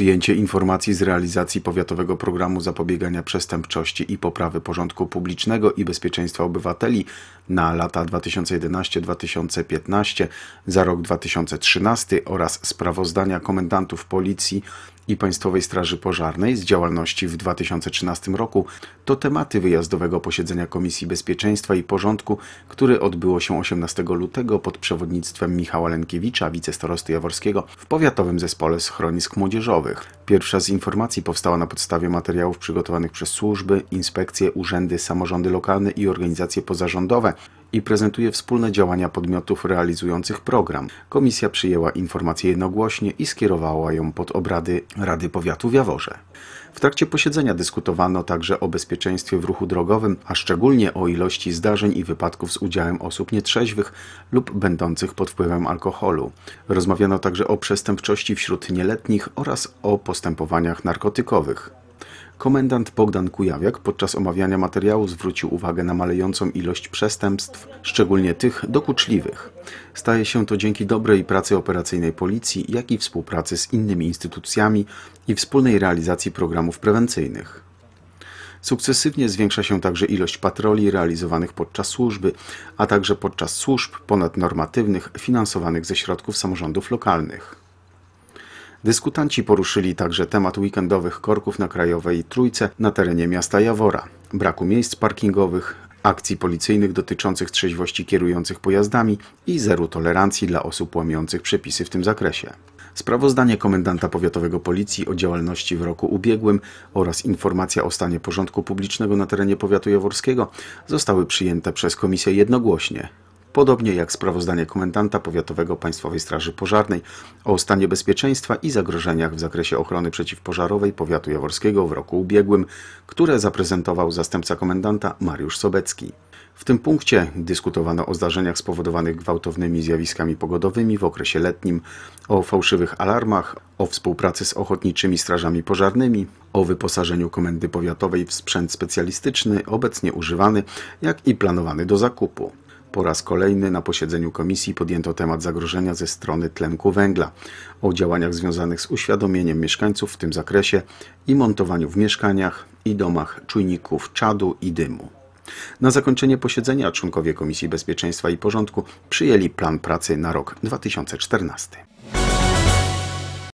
przyjęcie informacji z realizacji powiatowego programu zapobiegania przestępczości i poprawy porządku publicznego i bezpieczeństwa obywateli na lata 2011-2015 za rok 2013 oraz sprawozdania komendantów policji i Państwowej Straży Pożarnej z działalności w 2013 roku to tematy wyjazdowego posiedzenia Komisji Bezpieczeństwa i Porządku, które odbyło się 18 lutego pod przewodnictwem Michała Lenkiewicza, wicestarosty Jaworskiego w Powiatowym Zespole Schronisk Młodzieżowych. Pierwsza z informacji powstała na podstawie materiałów przygotowanych przez służby, inspekcje, urzędy, samorządy lokalne i organizacje pozarządowe, i prezentuje wspólne działania podmiotów realizujących program. Komisja przyjęła informację jednogłośnie i skierowała ją pod obrady Rady Powiatu w Jaworze. W trakcie posiedzenia dyskutowano także o bezpieczeństwie w ruchu drogowym, a szczególnie o ilości zdarzeń i wypadków z udziałem osób nietrzeźwych lub będących pod wpływem alkoholu. Rozmawiano także o przestępczości wśród nieletnich oraz o postępowaniach narkotykowych. Komendant Bogdan Kujawiak podczas omawiania materiału zwrócił uwagę na malejącą ilość przestępstw, szczególnie tych dokuczliwych. Staje się to dzięki dobrej pracy operacyjnej policji, jak i współpracy z innymi instytucjami i wspólnej realizacji programów prewencyjnych. Sukcesywnie zwiększa się także ilość patroli realizowanych podczas służby, a także podczas służb ponadnormatywnych finansowanych ze środków samorządów lokalnych. Dyskutanci poruszyli także temat weekendowych korków na Krajowej Trójce na terenie miasta Jawora, braku miejsc parkingowych, akcji policyjnych dotyczących trzeźwości kierujących pojazdami i zeru tolerancji dla osób łamiących przepisy w tym zakresie. Sprawozdanie komendanta powiatowego policji o działalności w roku ubiegłym oraz informacja o stanie porządku publicznego na terenie powiatu jaworskiego zostały przyjęte przez komisję jednogłośnie podobnie jak sprawozdanie komendanta powiatowego Państwowej Straży Pożarnej o stanie bezpieczeństwa i zagrożeniach w zakresie ochrony przeciwpożarowej powiatu jaworskiego w roku ubiegłym, które zaprezentował zastępca komendanta Mariusz Sobecki. W tym punkcie dyskutowano o zdarzeniach spowodowanych gwałtownymi zjawiskami pogodowymi w okresie letnim, o fałszywych alarmach, o współpracy z ochotniczymi strażami pożarnymi, o wyposażeniu komendy powiatowej w sprzęt specjalistyczny, obecnie używany, jak i planowany do zakupu. Po raz kolejny na posiedzeniu komisji podjęto temat zagrożenia ze strony tlenku węgla, o działaniach związanych z uświadomieniem mieszkańców w tym zakresie i montowaniu w mieszkaniach i domach czujników czadu i dymu. Na zakończenie posiedzenia członkowie Komisji Bezpieczeństwa i Porządku przyjęli plan pracy na rok 2014.